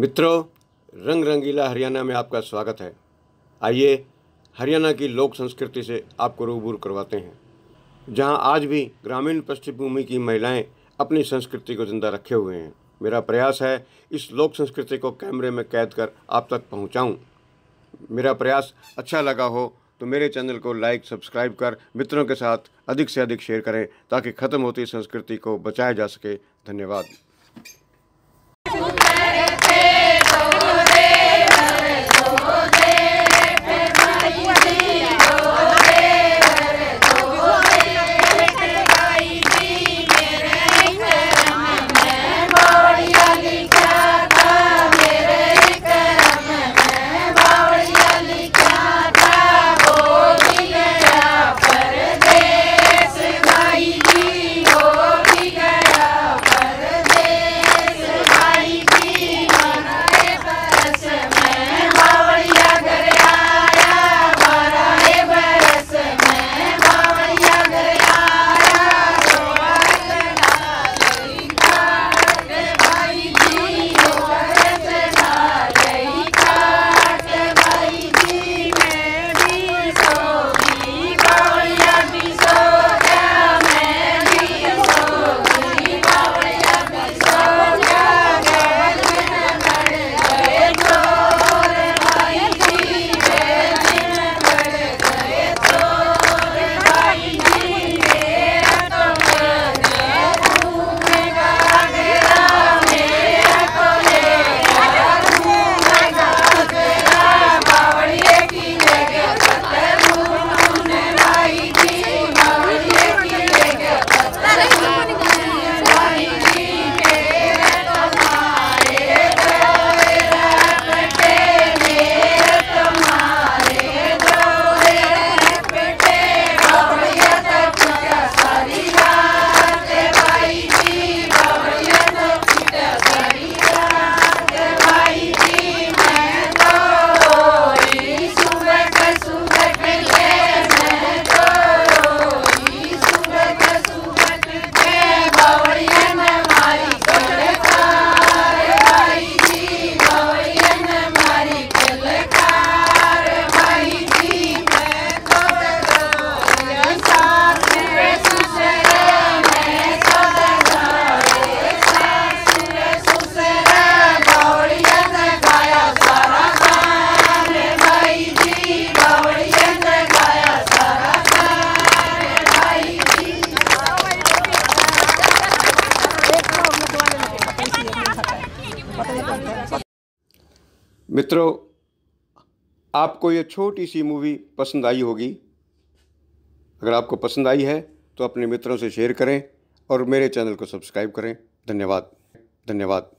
मित्रों रंग रंगीला हरियाणा में आपका स्वागत है आइए हरियाणा की लोक संस्कृति से आपको रूबरू करवाते हैं जहां आज भी ग्रामीण पृष्ठभूमि की महिलाएं अपनी संस्कृति को जिंदा रखे हुए हैं मेरा प्रयास है इस लोक संस्कृति को कैमरे में कैद कर आप तक पहुंचाऊं। मेरा प्रयास अच्छा लगा हो तो मेरे चैनल को लाइक सब्सक्राइब कर मित्रों के साथ अधिक से अधिक शेयर करें ताकि ख़त्म होती संस्कृति को बचाया जा सके धन्यवाद मित्रों आपको ये छोटी सी मूवी पसंद आई होगी अगर आपको पसंद आई है तो अपने मित्रों से शेयर करें और मेरे चैनल को सब्सक्राइब करें धन्यवाद धन्यवाद